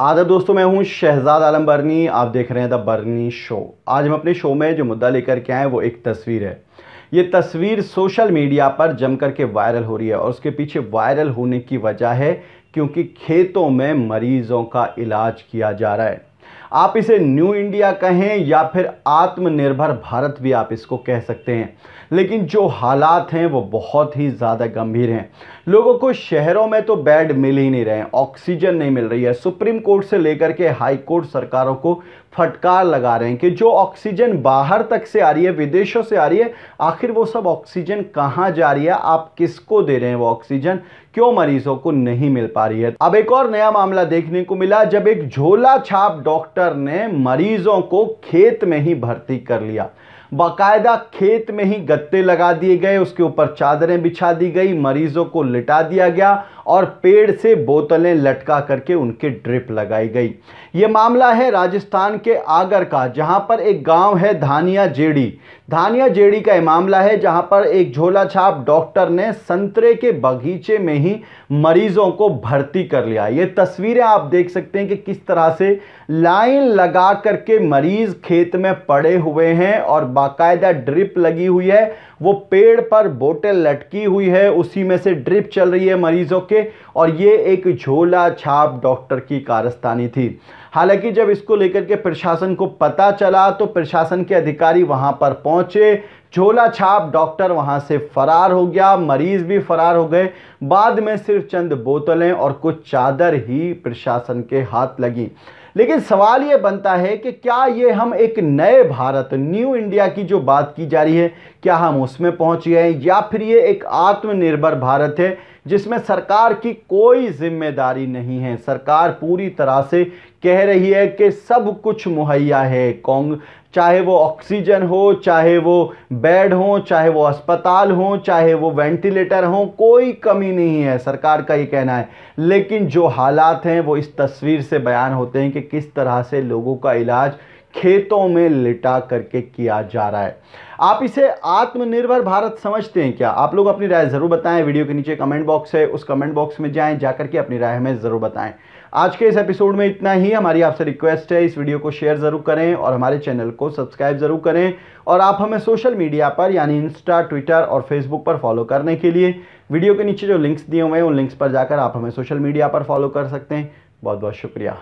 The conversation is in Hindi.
आदर दोस्तों मैं हूं शहजाद आलम बर्नी आप देख रहे हैं द बर्नी शो आज हम अपने शो में जो मुद्दा लेकर के आए वो एक तस्वीर है ये तस्वीर सोशल मीडिया पर जमकर के वायरल हो रही है और उसके पीछे वायरल होने की वजह है क्योंकि खेतों में मरीजों का इलाज किया जा रहा है आप इसे न्यू इंडिया कहें या फिर आत्मनिर्भर भारत भी आप इसको कह सकते हैं लेकिन जो हालात हैं वो बहुत ही ज़्यादा गंभीर हैं लोगों को शहरों में तो बेड मिल ही नहीं रहे ऑक्सीजन नहीं मिल रही है सुप्रीम कोर्ट से लेकर के हाई कोर्ट सरकारों को फटकार लगा रहे हैं कि जो ऑक्सीजन बाहर तक से आ रही है विदेशों से आ रही है आखिर वो सब ऑक्सीजन कहाँ जा रही है आप किसको दे रहे हैं वो ऑक्सीजन क्यों मरीजों को नहीं मिल पा रही है अब एक और नया मामला देखने को मिला जब एक झोला छाप डॉक्टर डॉक्टर ने मरीजों को खेत में ही भर्ती कर लिया बाकायदा खेत में ही गत्ते लगा दिए गए उसके ऊपर चादरें बिछा दी गई मरीजों को लिटा दिया गया और पेड़ से बोतलें लटका करके उनके ड्रिप लगाई गई ये मामला है राजस्थान के आगर का जहाँ पर एक गांव है धानिया जेड़ी धानिया जेड़ी का ये मामला है जहाँ पर एक झोला छाप डॉक्टर ने संतरे के बगीचे में ही मरीजों को भर्ती कर लिया ये तस्वीरें आप देख सकते हैं कि किस तरह से लाइन लगा करके मरीज खेत में पड़े हुए हैं और बाकायदा ड्रिप लगी हुई है वो पेड़ पर बोतल लटकी हुई है उसी में से ड्रिप चल रही है मरीजों के चाहिए और ये एक झोला छाप डॉक्टर की कारस्तानी थी हालांकि जब इसको लेकर के प्रशासन को पता चला तो प्रशासन के अधिकारी वहां पर पहुंचे झोला छाप डॉक्टर वहां से फरार हो गया मरीज भी फरार हो गए बाद में सिर्फ चंद बोतलें और कुछ चादर ही प्रशासन के हाथ लगी लेकिन सवाल ये बनता है कि क्या ये हम एक नए भारत न्यू इंडिया की जो बात की जा रही है क्या हम उसमें पहुंच गए या फिर ये एक आत्मनिर्भर भारत है जिसमें सरकार की कोई जिम्मेदारी नहीं है सरकार पूरी तरह से कह रही है कि सब कुछ मुहैया है कौंग चाहे वो ऑक्सीजन हो चाहे वो बेड हो चाहे वो अस्पताल हो चाहे वो वेंटिलेटर हो कोई कमी नहीं है सरकार का ये कहना है लेकिन जो हालात हैं वो इस तस्वीर से बयान होते हैं कि किस तरह से लोगों का इलाज खेतों में लिटा करके किया जा रहा है आप इसे आत्मनिर्भर भारत समझते हैं क्या आप लोग अपनी राय ज़रूर बताएं वीडियो के नीचे कमेंट बॉक्स है उस कमेंट बॉक्स में जाएं जाकर के अपनी राय हमें ज़रूर बताएं आज के इस एपिसोड में इतना ही हमारी आपसे रिक्वेस्ट है इस वीडियो को शेयर ज़रूर करें और हमारे चैनल को सब्सक्राइब ज़रूर करें और आप हमें सोशल मीडिया पर यानी इंस्टा ट्विटर और फेसबुक पर फॉलो करने के लिए वीडियो के नीचे जो लिंक्स दिए हुए हैं उन लिंक्स पर जाकर आप हमें सोशल मीडिया पर फॉलो कर सकते हैं बहुत बहुत शुक्रिया